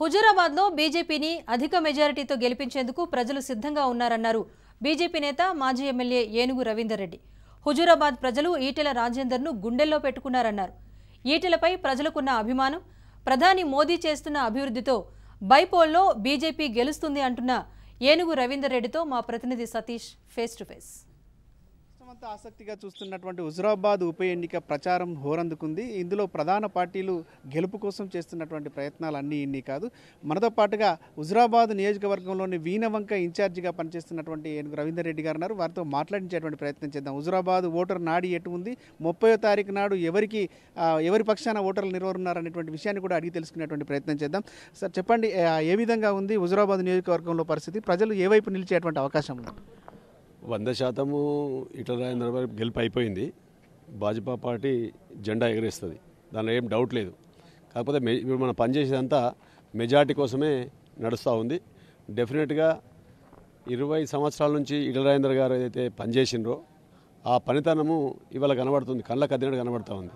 హుజూరాబాద్లో బీజేపీని అధిక మెజారిటీతో గెలిపించేందుకు ప్రజలు సిద్ధంగా ఉన్నారన్నారు బీజేపీ నేత మాజీ ఎమ్మెల్యే ఏనుగు రవీందర్ రెడ్డి హుజూరాబాద్ ప్రజలు ఈటెల రాజేందర్ను గుండెల్లో పెట్టుకున్నారన్నారు ఈటెలపై ప్రజలకున్న అభిమానం ప్రధాని మోదీ చేస్తున్న అభివృద్ధితో బైపోల్లో బీజేపీ గెలుస్తుంది అంటున్న ఏనుగు రవీందర్ రెడ్డితో మా ప్రతినిధి సతీష్ ఫేస్ టు ఫేస్ అంతా ఆసక్తిగా చూస్తున్నటువంటి హుజురాబాద్ ఉప ఎన్నిక ప్రచారం హోరందుకుంది ఇందులో ప్రధాన పార్టీలు గెలుపు కోసం చేస్తున్నటువంటి ప్రయత్నాలు అన్నీ ఇన్ని కాదు మనతో పాటుగా హుజురాబాద్ నియోజకవర్గంలోని వీణవంక ఇన్ఛార్జిగా పనిచేస్తున్నటువంటి రవీందర్ రెడ్డి గారు ఉన్నారు వారితో మాట్లాడించేటువంటి ప్రయత్నం చేద్దాం హుజురాబాద్ ఓటర్ నాడి ఎటు ఉంది ముప్పై తారీఖు నాడు ఎవరికి ఎవరి పక్షాన ఓటర్లు నిలవరున్నారనేటువంటి విషయాన్ని కూడా అడిగి తెలుసుకునేటువంటి ప్రయత్నం చేద్దాం సార్ చెప్పండి ఏ విధంగా ఉంది హుజురాబాద్ నియోజకవర్గంలో పరిస్థితి ప్రజలు ఏవైపు నిలిచేటువంటి అవకాశం ఉంది వంద శాతము ఇట్ల రాజేంద్ర గారు గెలుపు అయిపోయింది భాజపా పార్టీ జెండా ఎగరేస్తుంది దానిలో ఏం డౌట్ లేదు కాకపోతే మె ఇప్పుడు మనం పనిచేసేదంతా మెజార్టీ కోసమే నడుస్తూ ఉంది డెఫినెట్గా ఇరవై సంవత్సరాల నుంచి ఇటల రాజేంద్ర గారు ఏదైతే పనిచేసినరో ఆ పనితనము ఇవాళ కనబడుతుంది కళ్ళ కద్దినట్టు కనబడుతూ ఉంది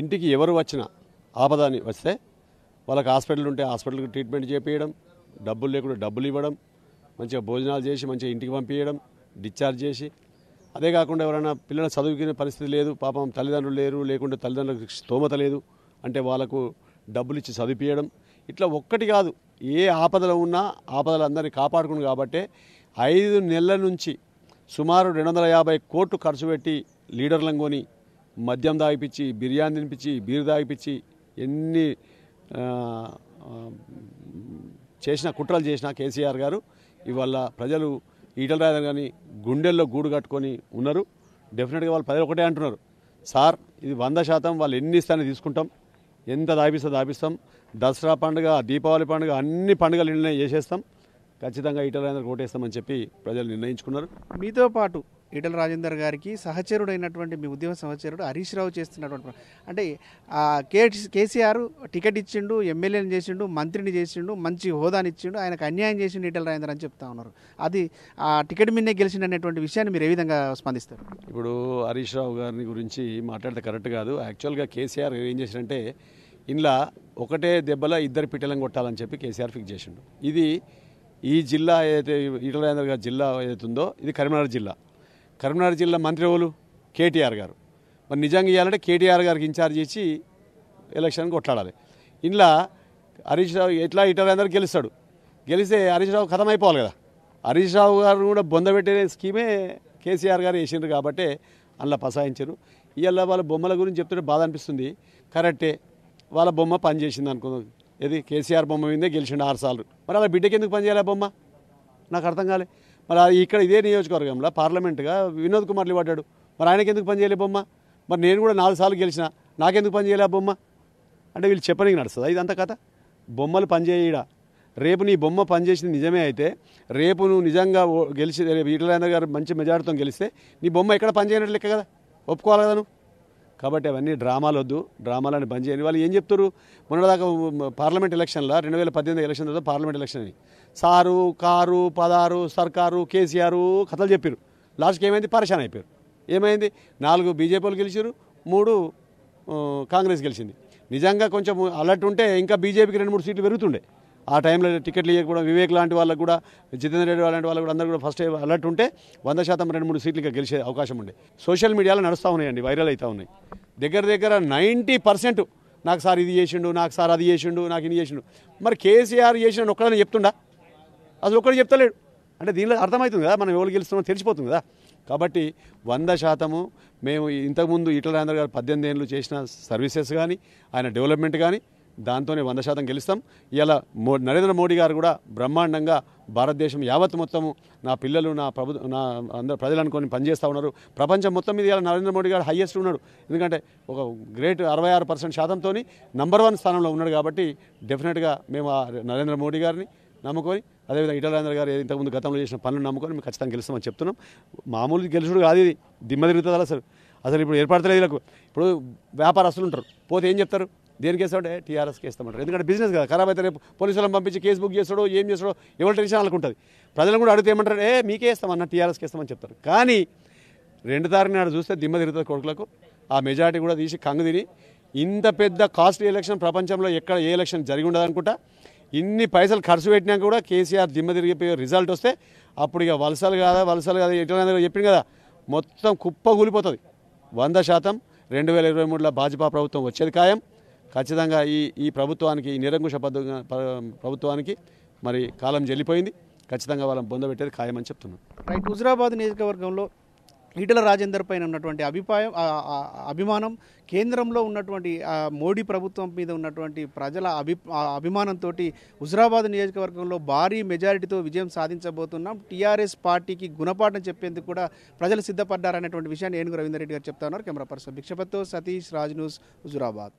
ఇంటికి ఎవరు వచ్చినా ఆపదాని వస్తే వాళ్ళకి హాస్పిటల్ ఉంటే హాస్పిటల్కి ట్రీట్మెంట్ చేపించడం డబ్బులు లేకుండా డబ్బులు ఇవ్వడం మంచిగా భోజనాలు చేసి మంచిగా ఇంటికి పంపించడం డిశ్చార్జ్ చేసి అదే కాకుండా ఎవరైనా పిల్లలు చదువుకునే పరిస్థితి లేదు పాపం తల్లిదండ్రులు లేరు లేకుంటే తల్లిదండ్రులకు స్తోమత లేదు అంటే వాళ్ళకు డబ్బులు ఇచ్చి చదివించడం ఇట్లా ఒక్కటి కాదు ఏ ఆపదలో ఉన్నా ఆపదలు అందరినీ కాపాడుకుని కాబట్టే ఐదు నెలల నుంచి సుమారు రెండు వందల యాభై కోట్లు ఖర్చు పెట్టి లీడర్లను కొని మద్యం తాగిపించి బిర్యానీ తినిపించి బీరు తాగిపించి ఎన్ని చేసిన కుట్రలు చేసిన కేసీఆర్ గారు ఇవాళ ప్రజలు ఈటల రాజన్ కానీ గుండెల్లో గూడు కట్టుకొని ఉన్నారు డెఫినెట్గా వాళ్ళు పది ఒకటే అంటున్నారు సార్ ఇది వంద శాతం వాళ్ళు ఎన్ని ఇస్తాయని తీసుకుంటాం ఎంత దాపిస్తే దాపిస్తాం దసరా పండుగ దీపావళి పండుగ అన్ని పండుగలు నిర్ణయం చేసేస్తాం ఖచ్చితంగా ఈటల రాజేందర్ ఓటేస్తామని చెప్పి ప్రజలు నిర్ణయించుకున్నారు మీతో పాటు ఈటల రాజేందర్ గారికి సహచరుడైనటువంటి మీ ఉద్యమ సహచరుడు హరీష్ రావు చేస్తున్నటువంటి అంటే కే కేసీఆర్ టికెట్ ఇచ్చిండు ఎమ్మెల్యేని చేసిండు మంత్రిని చేసిండు మంచి హోదాని ఇచ్చిండు ఆయనకు అన్యాయం చేసిండు ఈటల రాజేందర్ అని చెప్తా ఉన్నారు అది ఆ టికెట్ మీదనే గెలిచిండు అనేటువంటి విషయాన్ని మీరు ఏ విధంగా స్పందిస్తారు ఇప్పుడు హరీష్ రావు గారిని గురించి మాట్లాడితే కరెక్ట్ కాదు యాక్చువల్గా కేసీఆర్ ఏం చేసిందంటే ఇంట్లో ఒకటే దెబ్బలో ఇద్దరు పిట్టలను కొట్టాలని చెప్పి కేసీఆర్ ఫిక్స్ చేసిండు ఇది ఈ జిల్లా ఏదైతే ఈటల రాజేందర్ గారి జిల్లా ఏదైతుందో ఇది కరీంనగర్ జిల్లా కరీంనగర్ జిల్లా మంత్రి కేటీఆర్ గారు మరి నిజంగా ఇవ్వాలంటే కేటీఆర్ గారికి ఇన్ఛార్జ్ ఇచ్చి ఎలక్షన్ కొట్లాడాలి ఇంట్లో హరీష్ రావు ఎట్లా ఇటర్ అందరూ గెలుస్తాడు గెలిస్తే హరీష్ రావు కథం అయిపోవాలి కదా హరీష్ రావు గారు కూడా పెట్టే స్కీమే కేసీఆర్ గారు వేసిండ్రు కాబట్టి అందులో పసాయించారు ఇవాళ వాళ్ళ బొమ్మల గురించి చెప్తుంటే బాధ అనిపిస్తుంది కరెక్టే వాళ్ళ బొమ్మ పనిచేసింది అనుకుందాం ఏది కేసీఆర్ బొమ్మ మీదే గెలిచిండు ఆరు సార్లు మరి అలా బిడ్డకి ఎందుకు పనిచేయాలి బొమ్మ నాకు అర్థం కాలే మరి ఇక్కడ ఇదే నియోజకవర్గంలో పార్లమెంట్గా వినోద్ కుమార్లు పడ్డాడు మరి ఆయనకి ఎందుకు పని చేయలే బొమ్మ మరి నేను కూడా నాలుగు సార్లు గెలిచిన నాకెందుకు పని చేయలే బొమ్మ అంటే వీళ్ళు చెప్పనికి నడుస్తుంది అంత కథ బొమ్మలు పనిచేయడా రేపు నీ బొమ్మ పనిచేసింది నిజమే అయితే రేపు నువ్వు నిజంగా గెలిచి ఈటలేంద్ర గారు మంచి మెజార్టీతో గెలిస్తే నీ బొమ్మ ఎక్కడ పనిచేయనట్టు లెక్క కదా ఒప్పుకోవాలి కదా నువ్వు కాబట్టి అవన్నీ డ్రామాలు వద్దు డ్రామాలని బంద్ చేయని వాళ్ళు ఏం చెప్తారు మొన్నదాకా పార్లమెంట్ ఎలక్షన్లో రెండు వేల పద్దెనిమిది ఎలక్షన్ తర్వాత పార్లమెంట్ ఎలక్షన్ అని సారు కారు పదారు సర్కారు కేసీఆర్ కథలు చెప్పారు లాస్ట్కి ఏమైంది పరేషాన్ అయిపోయారు ఏమైంది నాలుగు బీజేపీలు గెలిచారు మూడు కాంగ్రెస్ గెలిచింది నిజంగా కొంచెం అలర్ట్ ఉంటే ఇంకా బీజేపీకి రెండు మూడు సీట్లు పెరుగుతుండే ఆ టైంలో టికెట్లు ఇవ్వకూడదు వివేక్ లాంటి వాళ్ళకు కూడా జితేందర్ రెడ్డి లాంటి వాళ్ళు కూడా అందరూ కూడా ఫస్ట్ అలర్ట్ ఉంటే వంద శాతం రెండు మూడు సీట్లుగా గెలిచే అవకాశం ఉండే సోషల్ మీడియాలో నడుస్తూ ఉన్నాయండి వైరల్ అవుతూ ఉన్నాయి దగ్గర దగ్గర నైంటీ పర్సెంట్ నాకు సార్ ఇది చేసిండు నాకు సార్ అది చేసిండు నాకు ఇది చేసిండు మరి కేసీఆర్ చేసిన ఒక్కడని చెప్తుండా అసలు ఒక్కడు చెప్తలేడు అంటే దీనిలో అర్థమవుతుంది కదా మనం ఎవరు గెలుస్తున్నామో తెలిసిపోతుంది కదా కాబట్టి వంద శాతము మేము ఇంతకుముందు ఈటల రాజేంద్ర గారు పద్దెనిమిది ఏళ్ళు చేసిన సర్వీసెస్ కానీ ఆయన డెవలప్మెంట్ కానీ దాంతోనే వంద శాతం గెలుస్తాం ఇలా మో నరేంద్ర మోడీ గారు కూడా బ్రహ్మాండంగా భారతదేశం యావత్ మొత్తము నా పిల్లలు నా ప్రభు నా అందరు ప్రజలు అనుకొని పనిచేస్తూ ఉన్నారు ప్రపంచం మొత్తం మీద ఇలా నరేంద్ర మోడీ గారు హయ్యెస్ట్ ఉన్నాడు ఎందుకంటే ఒక గ్రేట్ అరవై ఆరు పర్సెంట్ శాతంతో నంబర్ వన్ స్థానంలో ఉన్నాడు కాబట్టి డెఫినెట్గా మేము నరేంద్ర మోడీ గారిని నమ్ముకొని అదేవిధంగా రాజేంద్ర గారు ఇంతకుముందు గతంలో చేసిన పనులు నమ్ముకొని మేము ఖచ్చితంగా గెలుస్తామని చెప్తున్నాం మామూలు గెలుచుడు కాదు ఇది దిమ్మ తిరుగుతుంది అసలు అసలు ఇప్పుడు ఏర్పడతలేదు ఇలా ఇప్పుడు వ్యాపారస్తులు ఉంటారు పోతే ఏం చెప్తారు దేనికి వేస్తామంటే టీఆర్ఎస్ వేస్తామంటారు ఎందుకంటే బిజినెస్ కదా ఖరాబ్ అయితే రేపు పోలీసులను పంపించి కేసు బుక్ చేస్తాడో ఏం చేస్తాడో ఎవరి టెన్షన్ అనుకుంటుంది ప్రజలు కూడా అడిగితే ఏమంటారు ఏ మీకే ఇస్తామన్న టీఆర్ఎస్కి ఇస్తామని చెప్తారు కానీ రెండు తారీఖు నాడు చూస్తే దిమ్మ తిరుగుతుంది కొడుకులకు ఆ మెజారిటీ కూడా తీసి కంగు తిని ఇంత పెద్ద కాస్ట్లీ ఎలక్షన్ ప్రపంచంలో ఎక్కడ ఏ ఎలక్షన్ జరిగి ఉండదు అనుకుంటా ఇన్ని పైసలు ఖర్చు పెట్టినా కూడా కేసీఆర్ దిమ్మ తిరిగిపోయే రిజల్ట్ వస్తే అప్పుడు ఇక వలసలు కాదా వలసలు కాదా ఎటువంటి చెప్పింది కదా మొత్తం కుప్ప కూలిపోతుంది వంద శాతం రెండు వేల ఇరవై మూడులో భాజపా ప్రభుత్వం వచ్చేది ఖాయం ఖచ్చితంగా ఈ ఈ ప్రభుత్వానికి ఈ నిరంకుశ ప్రభుత్వానికి మరి కాలం చెల్లిపోయింది ఖచ్చితంగా వాళ్ళని బొందబెట్టేది ఖాయమని చెప్తున్నాను హుజరాబాద్ నియోజకవర్గంలో ఈటల రాజేందర్ పైన ఉన్నటువంటి అభిప్రాయం అభిమానం కేంద్రంలో ఉన్నటువంటి మోడీ ప్రభుత్వం మీద ఉన్నటువంటి ప్రజల అభి అభిమానంతో హుజరాబాద్ నియోజకవర్గంలో భారీ మెజారిటీతో విజయం సాధించబోతున్నాం టీఆర్ఎస్ పార్టీకి గుణపాఠం చెప్పేందుకు కూడా ప్రజలు సిద్ధపడ్డారనేటువంటి విషయాన్ని ఏనుగు రవీందర్ రెడ్డి గారు చెప్తా ఉన్నారు కెమెరా పర్సన్ భిక్షపత్తో సతీష్ రాజ్ న్యూస్ హుజురాబాద్